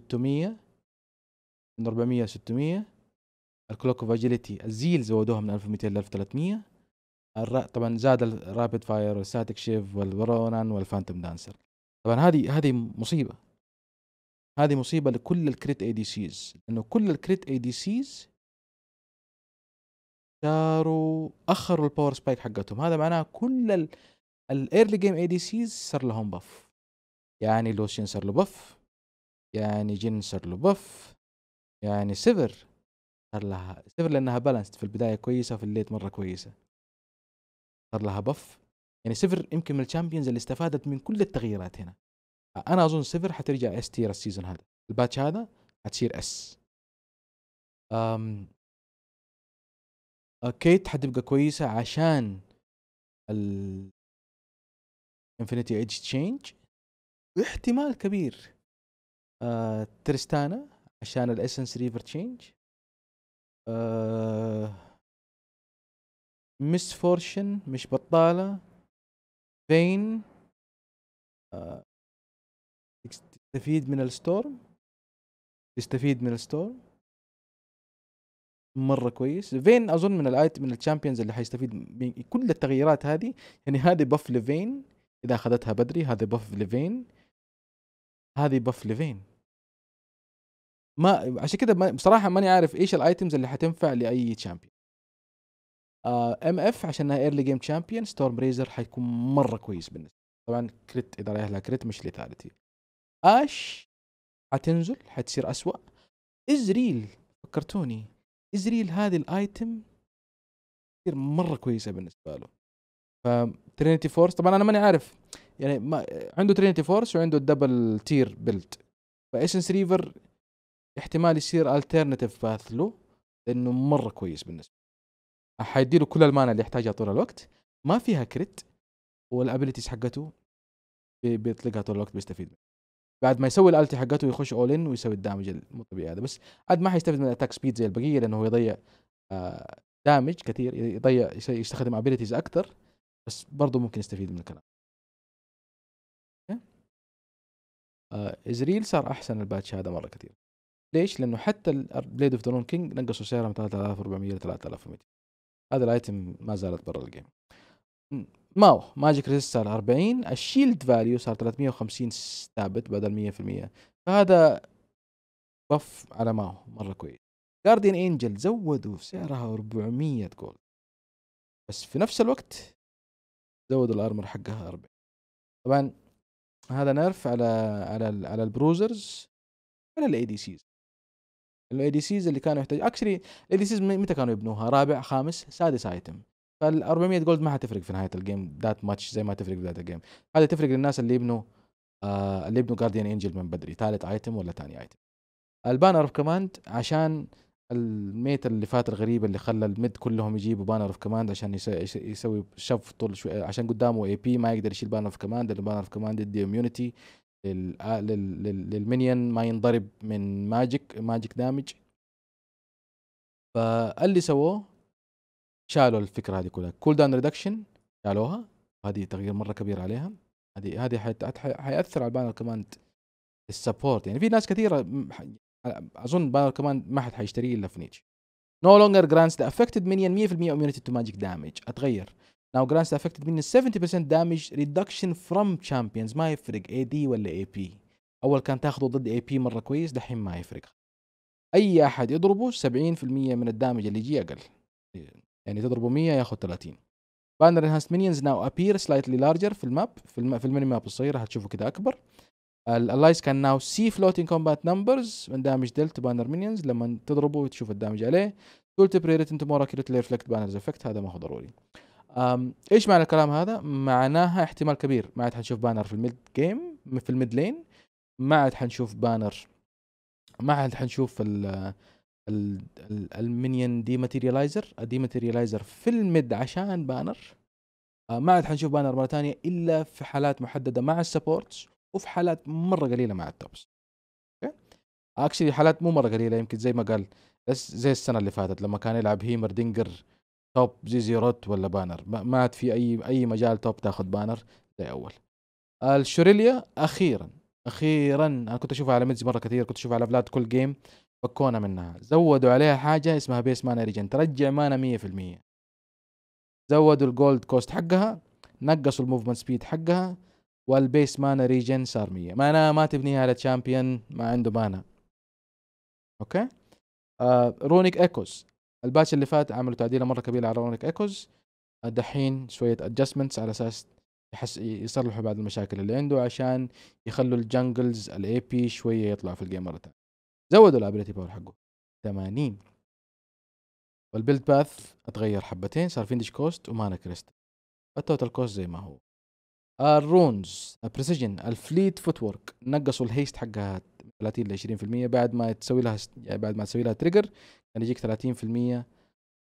[SPEAKER 1] 600 من 400 600 الكلوك اوف اجيلتي الزيل زودوها من 1200 ل 1300 الر... طبعا زاد الرابد فاير والستاتيك شيف والرونان والفانتوم دانسر طبعا هذه هذه مصيبه هذه مصيبه لكل الكريت اي دي سيز لانه كل الكريت اي دي سيز صاروا اخروا الباور سبايك حقتهم هذا معناه كل الايرلي جيم اي دي سيز صار لهم بف يعني لوشين صار له بف يعني جن صار له بف يعني سيفر صار لها صفر لانها بالانسد في البدايه كويسه وفي الليت مره كويسه صار لها بف يعني صفر يمكن من الشامبيونز اللي استفادت من كل التغييرات هنا انا اظن صفر حترجع اس تير السيزون هذا الباتش هذا حتصير اس أم كيت حتبقى كويسه عشان ال انفينيتي ايدج تشينج واحتمال كبير أه تريستانا عشان
[SPEAKER 2] الاسنس ريفر تشينج آه، مس فورشن مش بطالة فين
[SPEAKER 1] آه، تستفيد من الستورم تستفيد من الستورم مره كويس فين اظن من الايت من الشامبيونز اللي حيستفيد من كل التغييرات هذه يعني هذه بف لفين اذا اخذتها بدري هذه بف لفين هذه بف لفين ما عشان كده بصراحه ماني عارف ايش الايتمز اللي حتنفع لاي تشامبيون ام اف عشان ايرلي جيم تشامبيون ستورم ريزر حيكون مره كويس بالنسبه طبعا كريت اذا رايح لها كريت مش ليتاليتي اش حتنزل حتصير اسوء ازريل فكرتوني ازريل هذه الايتم كثير مره كويسه بالنسبه له فترينيتي فورس طبعا انا ماني عارف يعني ما عنده ترينيتي فورس وعنده الدبل تير بيلد فايسنس ريفر احتمال يصير الترنتيف باث له لانه مره كويس بالنسبه حيدي له كل المانا اللي يحتاجها طول الوقت ما فيها كريت والابيلتيز حقته بيطلقها طول الوقت بيستفيد منها بعد ما يسوي الالتي حقته يخش اول ان ويسوي الدامج الطبيعي طبيعي هذا بس عاد ما حيستفيد من الاتاك سبيد زي البقيه لانه هو يضيع دامج آه، كثير يضيع يستخدم ابيلتيز اكثر بس برضه ممكن يستفيد من الكلام آه، ازريل صار احسن الباتش هذا مره كثير ليش؟ لانه حتى بليد اوف ذا لون كينج نقصوا سعرها من 3400 ل 3200 هذا الايتم ما زالت برا الجيم ماو ماجيك ريزيست صار 40 الشيلد فاليو صار 350 ثابت بدل 100% فهذا بف على ماو مره كويس جارديان انجل زودوا سعرها 400 جولد بس في نفس الوقت زودوا الارمر حقها 40 طبعا هذا نرف على على على البروزرز على الاي دي سيز الاي دي سيز اللي كانوا يحتاج اكشلي الاي دي سيز متى كانوا يبنوها؟ رابع خامس سادس ايتم فال 400 جولد ما حتفرق في نهايه الجيم ذات ماتش زي ما تفرق بدايه الجيم هذا تفرق للناس اللي يبنوا آه اللي يبنوا جارديان انجل من بدري ثالث ايتم ولا ثاني ايتم البانر اوف كوماند عشان الميت اللي فات الغريب اللي خلى الميد كلهم يجيبوا بانر اوف كوماند عشان يسوي شف طول شوي عشان قدامه اي بي ما يقدر يشيل بانر اوف كوماند لان بانر اوف كوماند يدي اميونتي للمنيون ما ينضرب من ماجيك ماجيك دامج فاللي سووه شالوا الفكره هذه كلها كول داون ريدكشن شالوها هذه تغيير مره كبير عليها هذه هذه حيأثر على البانر كوماند السبورت يعني في ناس كثيره اظن بانر كوماند ما حد حيشتريه الا في نيتش نو لونجر جرانس ذا افكتد مينيون 100% اميونيتي تو ماجيك دامج اتغير ناو جراس افكتد مني 70% دامج ريدكشن فروم تشامبيونز ما يفرق اي دي ولا اي بي اول كان تاخذه ضد اي بي مره كويس دحين ما يفرق اي احد يضربه 70% من الدامج اللي يجي اقل يعني تضربه 100 ياخذ 30 بانر enhanced مينيونز ناو ابير سلايتلي لارجر في الماب في, الم... في الميني ماب الصغيره هتشوفه كده اكبر الالايز كان ناو سي فلوتنج كومبات نمبرز من دامج دلت بانر مينيونز لما تضربه تشوف الدامج عليه تول تبريرت انت مورا كريت ريفلكت بانرز افكت هذا ما هو ضروري ايش معنى الكلام هذا؟ معناها احتمال كبير ما عاد حنشوف بانر في الميد جيم في الميد لين ما عاد حنشوف بانر ما عاد حنشوف ال المنيون دي ماتيريالايزر دي ماتيريالايزر في الميد عشان بانر أه، ما عاد حنشوف بانر مره ثانيه الا في حالات محدده مع السبورتس وفي حالات مره قليله مع التوبس اوكي اكشلي حالات مو مره قليله يمكن زي ما قال زي السنه اللي فاتت لما كان يلعب هيمر دينجر توب زيزي روت ولا بانر ما عاد في اي اي مجال توب تاخذ بانر زي اول الشوريليا اخيرا اخيرا انا كنت اشوفها على ميدز مره كثير كنت اشوفها على فلات كل جيم فكونا منها زودوا عليها حاجه اسمها بيس مانا ريجن ترجع مانا 100% زودوا الجولد كوست حقها نقصوا الموفمنت سبيد حقها والبيس مانا ريجن صار 100 انا ما تبنيها على تشامبيون ما عنده مانا اوكي آه رونيك ايكوس الباتش اللي فات عملوا تعديله مره كبيره على رونيك ايكوز دحين شويه ادجستمنتس على اساس يحس يصلحوا بعض المشاكل اللي عنده عشان يخلوا الجنجلز الاي بي شويه يطلع في الجيم مره ثانيه زودوا الابيلتي باور حقه 80 والبيلد باث اتغير حبتين صار فيندش كوست ومانا كريست التوتال كوست زي ما هو الرونز البريسيجن الفليت فوت وورك نقصوا الهيست حقها 30 ل 20% بعد ما تسوي لها يعني بعد ما تسوي لها تريجر كان يعني يجيك 30%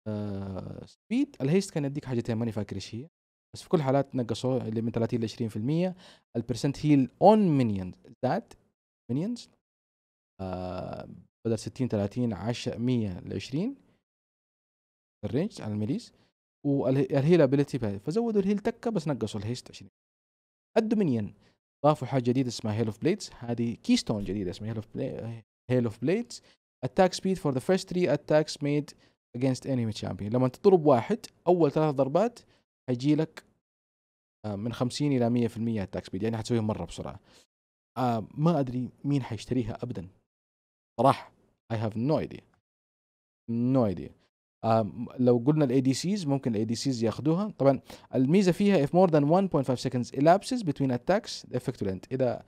[SPEAKER 1] آه سبيد الهيست كان يديك حاجتين ماني فاكر ايش هي بس في كل حالات نقصوا اللي من 30 ل 20% البرسنت هيل اون مينيونز ذات مينيونز بدل 60 30 10 100 ل 20 الرينج على الميليز والهيل ابيلتي فزودوا الهيل تكه بس نقصوا الهيست 20 الدومينيون ضافوا حاجه جديده اسمها هيل اوف بليدز هذه كيستون جديده اسمها هيل اوف هيل اوف بليدز attack speed for the first three attacks made against enemy champion لما تضرب واحد اول ثلاث ضربات حيجي لك من 50 الى 100% attack speed يعني حتسويها مره بسرعه ما ادري مين حيشتريها ابدا صراحه have no idea no idea uh, لو قلنا الاي دي سيز ممكن الاي دي سيز ياخذوها طبعا الميزه فيها if more than 1.5 seconds elapses between attacks the effect will end اذا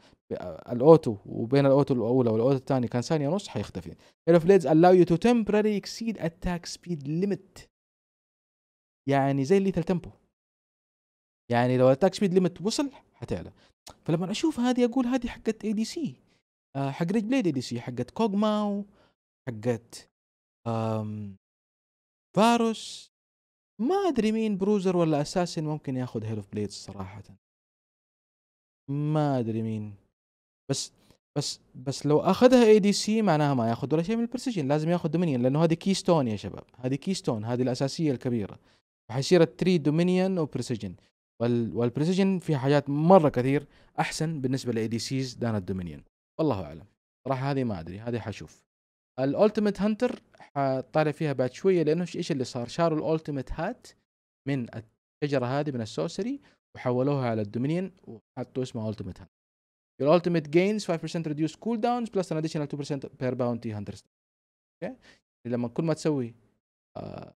[SPEAKER 1] الاوتو وبين الاوتو الاولى والاوتو الثاني كان ثانيه ونص حيختفي اوف بليدز الاو يو تو تمبرري اكسيد اتاك سبيد ليميت يعني زي الليثل تمبو يعني لو اتاك سبيد ليمت وصل حتعلى فلما اشوف هذه اقول هذه حقت اي دي سي حق ريد بليد اي دي سي حقت كوغماو حقت فاروس ما ادري مين بروزر ولا اساسن ممكن ياخذ اوف بليدز صراحه ما ادري مين بس بس بس لو اخذها اي دي سي معناها ما ياخذ ولا شيء من البرسيجن لازم ياخذ دومينيون لانه هذه كيستون يا شباب هذه كيستون هذه الاساسيه الكبيره فحيصير التري دومينيون وبرسيجن وال والبرسيجن في حاجات مره كثير احسن بالنسبه لاي دي سيز دان الدومينيون والله اعلم صراحه هذه ما ادري هذه حشوف الالتيميت هانتر حطالع فيها بعد شويه لانه ايش اللي صار شاروا الالتيميت هات من الشجره هذه من السوسري وحولوها على الدومينيون وحطوا اسمها التيميت هات Your ultimate gains 5% reduced cooldowns plus an additional 2% per bounty hunter star. Okay. لما كل ما تسوي آه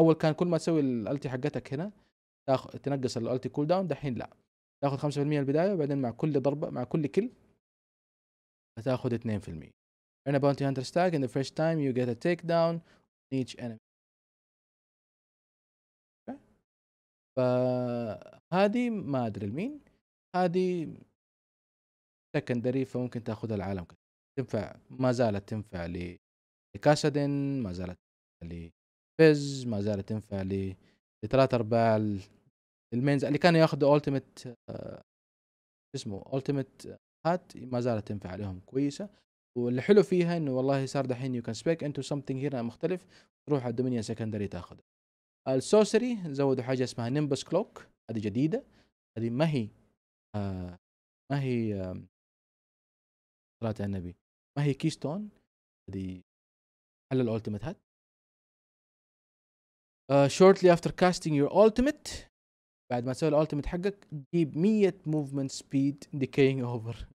[SPEAKER 1] اول كان كل ما تسوي الالتي حقتك هنا تاخذ تنقص الالتي كول دحين لا تاخذ 5% البدايه وبعدين مع كل ضربه مع كل كل هتاخذ 2% In a bounty hunter stack in the first time you get a takedown on each enemy ف هذه ما ادري لمين هذه سكندري فممكن تاخذها العالم كله تنفع ما زالت تنفع لكاسدن ما زالت لفيز ما زالت تنفع ل لثلاث ارباع المينز اللي كانوا ياخذوا التيمت اسمه التيمت هات ما زالت تنفع عليهم كويسه والحلو فيها انه والله صار دحين يو كان سبيك انتو سمثينج هنا مختلف تروح على الدومينيا سكندري تاخذه السوسري زودوا حاجه اسمها نيمبس كلوك هذه جديده هذه ما هي آه ما هي
[SPEAKER 2] صلاه آه النبي ما هي كيستون هذه على الالتيميت هات
[SPEAKER 1] shortly after casting your ultimate بعد ما تسوي الالتيميت حقك جيب 100 movement speed decaying over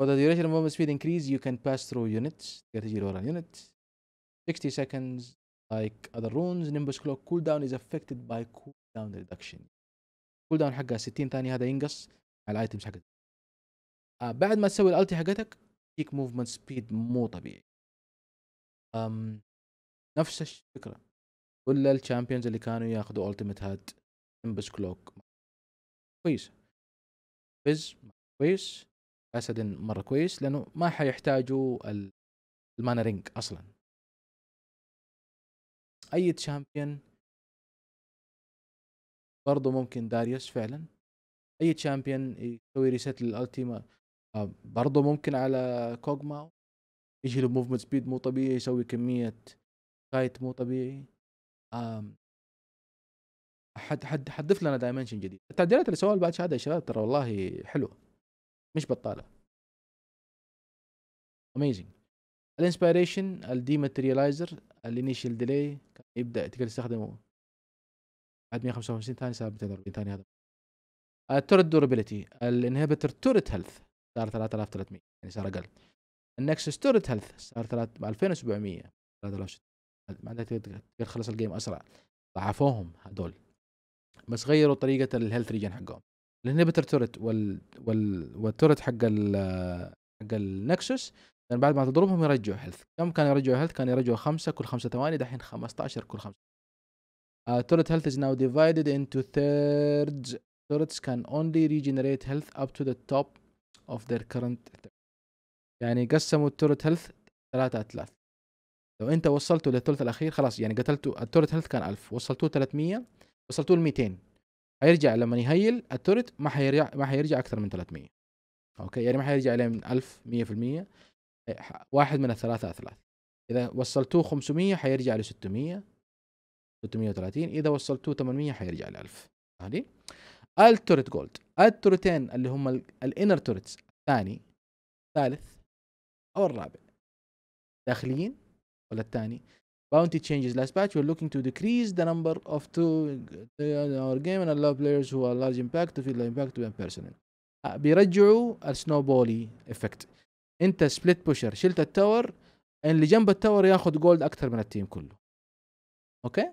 [SPEAKER 1] For the duration of movement speed increase, you can pass through units. تقدر تجي لورا units 60 seconds like other runes. Nimbus clock cooldown is affected by cooldown reduction. الكول داون حقها 60 ثانيه هذا ينقص على الايتمز حقتك آه بعد ما تسوي الالتي حقتك يجيك موفمنت سبيد مو طبيعي أم نفس الفكره كل الشامبيونز اللي كانوا ياخذوا التيمت هاد امبس كلوك كويس فيز كويس اسدن مره كويس
[SPEAKER 2] لانه ما حيحتاجوا المانا رينج اصلا
[SPEAKER 1] اي تشامبيون برضو ممكن داريوس فعلا اي تشامبيون يسوي ريست للالتيما آه، برضو ممكن على كوغما يجي له موفمنت سبيد مو طبيعي يسوي كميه كايت مو طبيعي حد حد حضف لنا دايمنشن جديد التعديلات اللي سووها بعد شهاده يا شباب ترى والله حلوه مش بطاله اميزنج الانسبيريشن الديماتريلايزر الانيشال ديلي يبدا تقدر تستخدمه بعد 155 ثانيه صار 240 ثانيه هذا التورت دورابيلتي الانهبيتر تورت هيلث صار 3300 يعني صار اقل النكسس تورت هيلث صار 2700 3600 معناته تقدر تخلص الجيم اسرع ضعفوهم هذول بس غيروا طريقه الهيلث ريجن حقهم الانهبيتر تورت وال وال والتورت حق ال حق النكسس لان بعد ما تضربهم يرجعوا هيلث كم كان يرجعوا هيلث كان يرجعوا خمسة كل خمسة ثواني دحين 15 كل خمسة Uh, turret health is now divided into thirds. Turrets can only regenerate health up to the top of their current attack. يعني قسموا التورت هيلث ثلاثة أتلاف لو أنت وصلته للثلث الأخير خلاص يعني قتلته التورت هيلث كان 1000 وصلتوه 300 وصلتوه ل 200 حيرجع لما يهيل التورت ما حيرجع ما حيرجع أكثر من 300 أوكي يعني ما حيرجع عليه من 1000 100% إيه، واحد من الثلاثة أتلاف إذا وصلتوه 500 حيرجع ل 600 330 اذا وصلتوه 800 حيرجع ل 1000 هذه التورت جولد التورتين اللي هم الانر تورتس الثاني الثالث او الرابع داخليين ولا الثاني bounty changes last patch we're looking to decrease the number of two in our game and allow players who are large impact to feel the impact to personal آه، بيرجعوا السنوبولي افكت انت سبليت بوشر شلت التاور اللي جنب التاور ياخذ جولد اكثر من التيم كله اوكي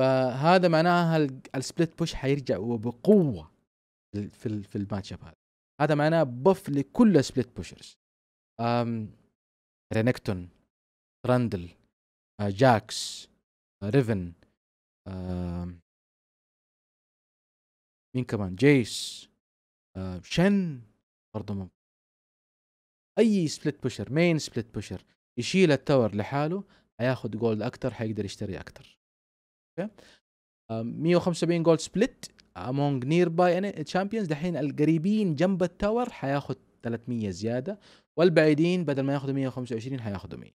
[SPEAKER 1] فهذا معناها السبليت بوش حيرجع وبقوه في في الماتش اب هذا هذا معناه بف لكل سبليت بوشرز أم رينكتون راندل آه، جاكس
[SPEAKER 2] آه، ريفن مين
[SPEAKER 1] كمان جيس آه، شن برضه ممكن اي سبليت بوشر مين سبليت بوشر يشيل التاور لحاله حياخذ جولد اكتر حيقدر يشتري اكتر اوكي 175 جولد سبليت امونج نير باي تشامبيونز دحين القريبين جنب التاور حياخذ 300 زياده والبعيدين بدل ما ياخذوا 125 حياخذوا 100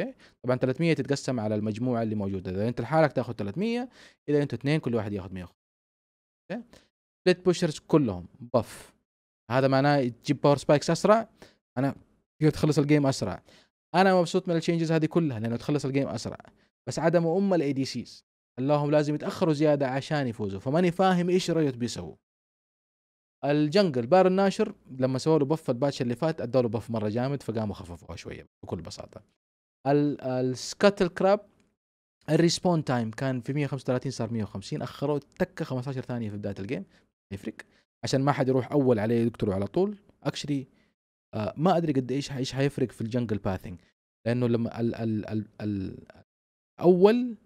[SPEAKER 1] اوكي طبعا 300 تتقسم على المجموعه اللي موجوده اذا انت لحالك تاخذ 300 اذا انتوا اثنين كل واحد ياخذ 150 اوكي سبليت بوشرز كلهم بف هذا معناه تجيب باور سبايكس اسرع انا تقدر تخلص الجيم اسرع انا مبسوط من التشينجز هذه كلها لانه تخلص الجيم اسرع بس عدم ام الاي دي سيز خلاهم لازم يتاخروا زياده عشان يفوزوا فماني فاهم ايش ريوت بيسووا الجنجل بار الناشر لما سووا له بف الباتش اللي فات ادوا له بف مره جامد فقاموا خففوها شويه بكل بساطه السكاتل كراب الريسبون تايم كان في 135 صار 150 اخروا تكه 15 ثانيه في بدايه الجيم يفرق عشان ما حد يروح اول عليه يقتله على طول اكشلي آه ما ادري قد ايش ايش حيفرق في الجنجل باثنج لانه لما ال ال ال ال اول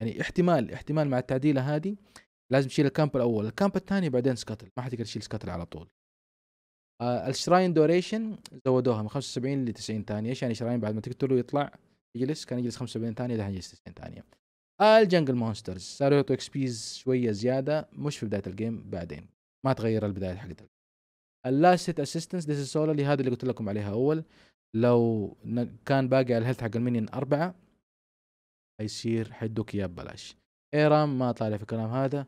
[SPEAKER 1] يعني احتمال احتمال مع التعديله هذه لازم تشيل الكامب الاول الكامب الثاني بعدين سكتل ما حتقدر تشيل سكتل على طول آه الشراين دوريشن زودوها من 75 ل 90 ثانيه ايش يعني شراين بعد ما تقتله يطلع يجلس كان يجلس 75 ثانيه ده يجلس 90 ثانيه آه الجنجل مونسترز صاروا يعطوا اكس بيز شويه زياده مش في بدايه الجيم بعدين ما تغير البدايه حقت اللاست اسيستنس ذيس سولو اللي هذا اللي قلت لكم عليها اول لو كان باقي على الهيلث حق المينيون اربعه حيصير حيدوك اياه ببلاش ايرام ما طالع في الكلام هذا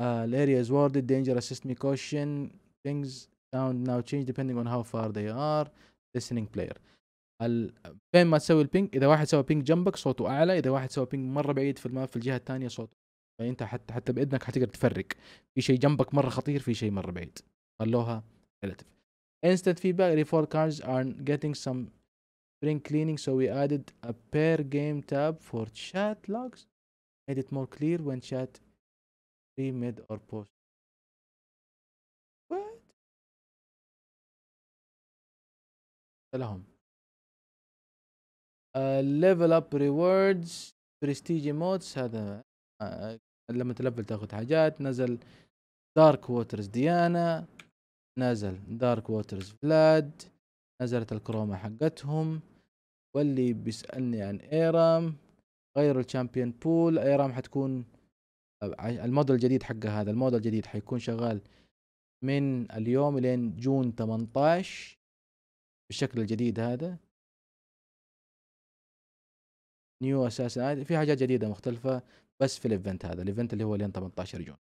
[SPEAKER 1] الاريز وورد دينجر اسيست مي كوشن ثينجز ساوند ناو تشينج depending اون هاو فار ذي ار listening بلاير فين ما تسوي البينج اذا واحد سوى بينج جنبك صوته اعلى اذا واحد سوى بينج مره بعيد في الماب في الجهه الثانيه صوته فانت حتى حتى باذنك حتقدر تفرق في شيء جنبك مره خطير في شيء مره بعيد خلوها ريلاتيف instant feedback report cards are getting some Spring cleaning, so we added a per game tab for chat logs, made it more clear when chat pre mid or post. What? Uh, level up rewards, prestige modes هذا uh, لما تلفل تاخذ حاجات نزل دارك ووترز ديانا نزل دارك ووترز فلاد نزلت الكروما حقتهم واللي بيسألني عن ايرام غيروا الشامبيون بول ايرام حتكون الموديل الجديد حقها هذا الموديل الجديد حيكون شغال من اليوم لين جون 18 بالشكل الجديد هذا نيو اساسا في حاجات جديده مختلفه بس في الايفنت هذا الايفنت اللي هو لين 18 جون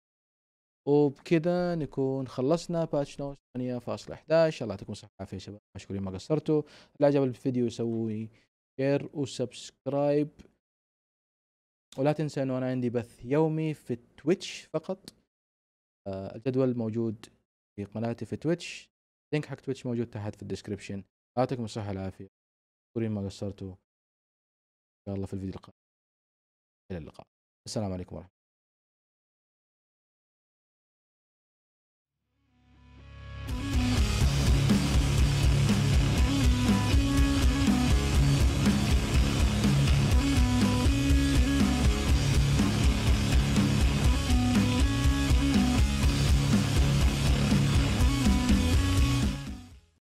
[SPEAKER 1] وبكذا نكون خلصنا باتش نوت 8.11 الله يعطيكم الصحة والعافية يا شباب مشكورين ما قصرتوا اللي عجب الفيديو سوي شير وسبسكرايب ولا تنسى انه انا عندي بث يومي في تويتش فقط آه الجدول موجود في قناتي في تويتش لينك حق تويتش موجود تحت في الديسكربشن يعطيكم الصحة والعافية مشكورين ما قصرتوا إن شاء الله في الفيديو القادم
[SPEAKER 2] إلى اللقاء السلام عليكم ورحمة الله